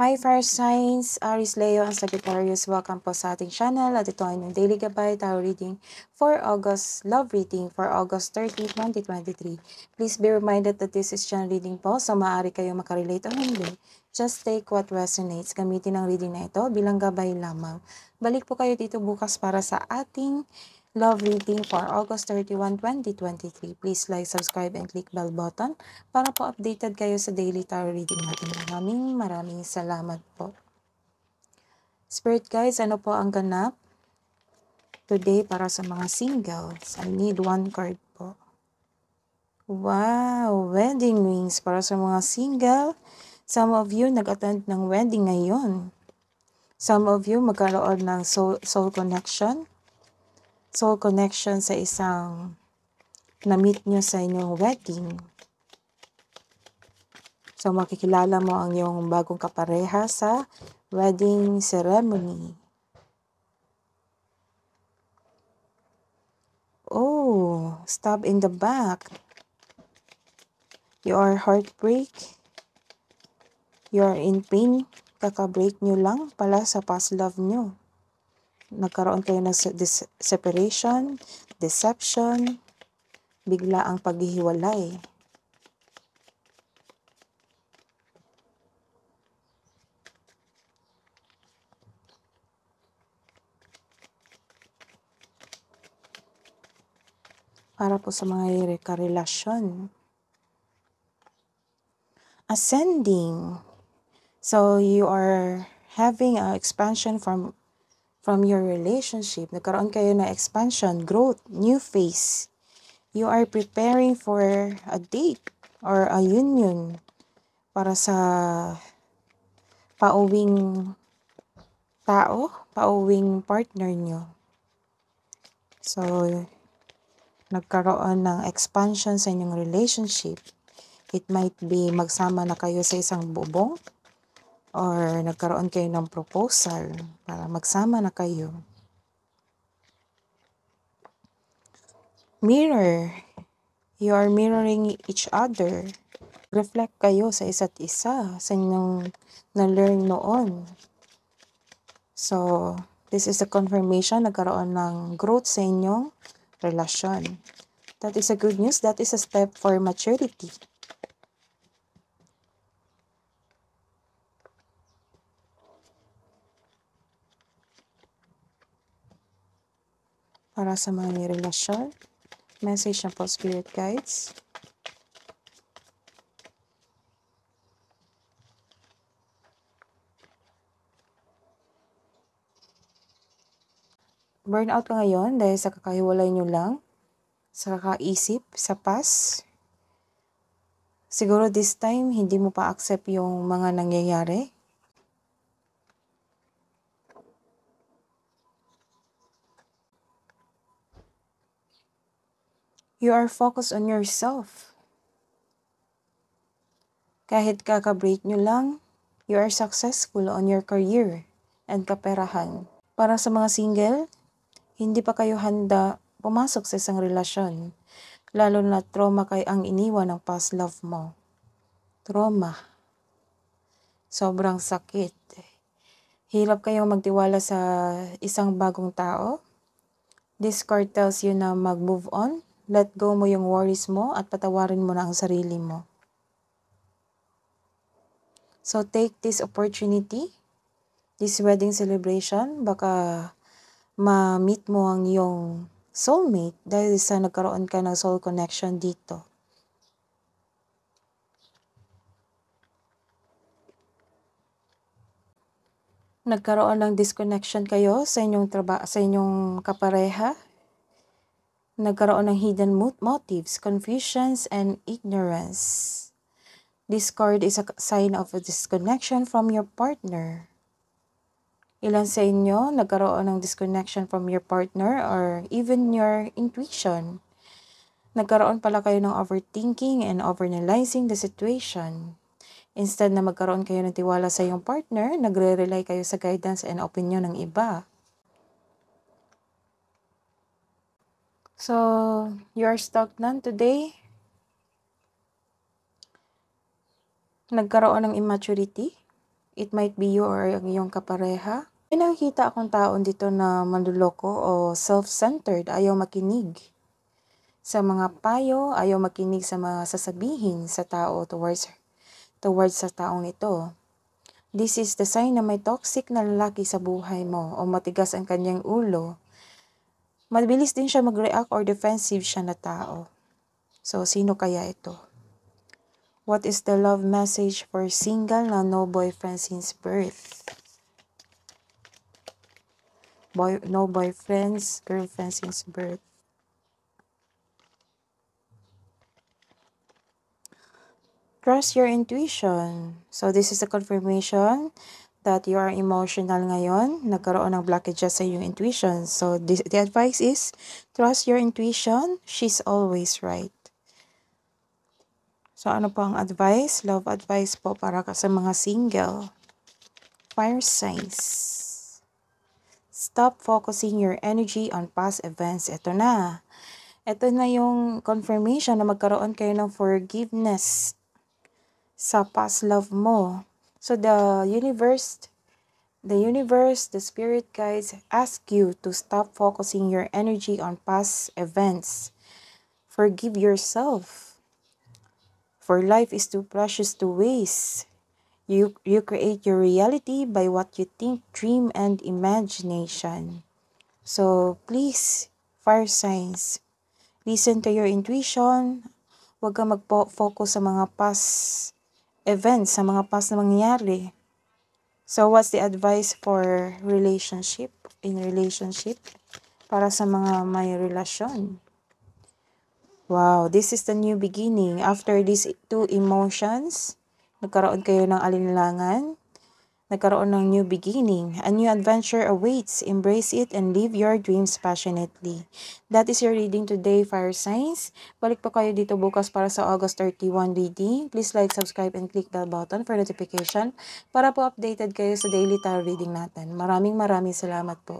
Hi Fire Signs, Aries Leo and Sagittarius, welcome po sa ating channel at ito ay yung Daily Gabay Tarot Reading for August, Love Reading for August 30, 2023. Please be reminded that this is channel reading po so maaari kayo makarelate o hindi. Just take what resonates. Gamitin ang reading na ito bilang gabay lamang. Balik po kayo dito bukas para sa ating Love reading for August 31, 2023. Please like, subscribe, and click bell button para po updated kayo sa daily tarot reading natin. Maraming maraming salamat po. Spirit guys, ano po ang ganap today para sa mga singles? I need one card po. Wow! Wedding rings para sa mga single. Some of you nag-attend ng wedding ngayon. Some of you magkaroon ng soul, soul connection soul connection sa isang na-meet nyo sa inyong wedding. So, makikilala mo ang iyong bagong kapareha sa wedding ceremony. Oh, stab in the back. You are heartbreak. You are in pain. Kaka-break nyo lang pala sa past love nyo nagkaroon kayo ng separation, deception, bigla ang paghihiwalay. Para po sa mga karelasyon. Ascending. So you are having an expansion from from your relationship. Nagkaroon kayo na expansion, growth, new phase. You are preparing for a date or a union para sa pauwing tao, pauwing partner nyo. So, nagkaroon ng expansion sa inyong relationship. It might be magsama na kayo sa isang bubong or nagkaroon kayo ng proposal para magsama na kayo. Mirror. You are mirroring each other. Reflect kayo sa isa't isa sa inyong na-learn noon. So, this is a confirmation nagkaroon ng growth sa inyong relasyon. That is a good news. That is a step for maturity. para sa mga may relasyon. Message ng po spirit guides. Burnout ka ngayon dahil sa kakahiwalay nyo lang, sa kakaisip, sa past. Siguro this time, hindi mo pa accept yung mga nangyayari You are focused on yourself. Kahit kakabreak nyo lang, you are successful on your career and kaperahan. Para sa mga single, hindi pa kayo handa pumasok sa isang relasyon, lalo na trauma kay ang iniwan ng past love mo. Trauma. Sobrang sakit. Hirap kayong magtiwala sa isang bagong tao. This card tells you na mag-move on Let go mo yung worries mo at patawarin mo na ang sarili mo. So take this opportunity, this wedding celebration, baka ma-meet mo ang iyong soulmate dahil sa nagkaroon ka ng soul connection dito. nagkaroon ng disconnection kayo sa inyong trabaho sa inyong kapareha nagkaroon ng hidden motives, confusions, and ignorance. Discord is a sign of a disconnection from your partner. Ilan sa inyo nagkaroon ng disconnection from your partner or even your intuition? Nagkaroon pala kayo ng overthinking and overanalyzing the situation. Instead na magkaroon kayo ng tiwala sa iyong partner, nagre-rely kayo sa guidance and opinion ng iba So, you're stagnant today. Nagkaroon ng immaturity. It might be you or ang iyong kapareha. May nakikita akong taon dito na manluloko o self-centered, ayaw makinig sa mga payo, ayaw makinig sa mga sasabihin sa tao towards towards sa taong ito. This is the sign na may toxic na lalaki sa buhay mo o matigas ang kanyang ulo mabilis din siya mag-react or defensive siya na tao. So, sino kaya ito? What is the love message for single na no boyfriend since birth? Boy, no boyfriends, girlfriend since birth. Trust your intuition. So, this is the confirmation that you are emotional ngayon, nagkaroon ng blockages sa iyong intuition. So, this, the advice is, trust your intuition, she's always right. So, ano po ang advice? Love advice po para ka sa mga single. Fire signs. Stop focusing your energy on past events. Ito na. Ito na yung confirmation na magkaroon kayo ng forgiveness sa past love mo. So the universe, the universe, the spirit guides ask you to stop focusing your energy on past events. Forgive yourself. For life is too precious to waste. You, you create your reality by what you think, dream, and imagination. So please, fire signs, listen to your intuition. Huwag kang mag-focus sa mga past events, sa mga past na mangyayari. So, what's the advice for relationship, in relationship, para sa mga may relasyon? Wow, this is the new beginning. After these two emotions, nagkaroon kayo ng alinlangan, nagkaroon ng new beginning. A new adventure awaits. Embrace it and live your dreams passionately. That is your reading today, Fire Signs. Balik po kayo dito bukas para sa August 31 reading. Please like, subscribe, and click bell button for notification para po updated kayo sa daily tarot reading natin. Maraming maraming salamat po.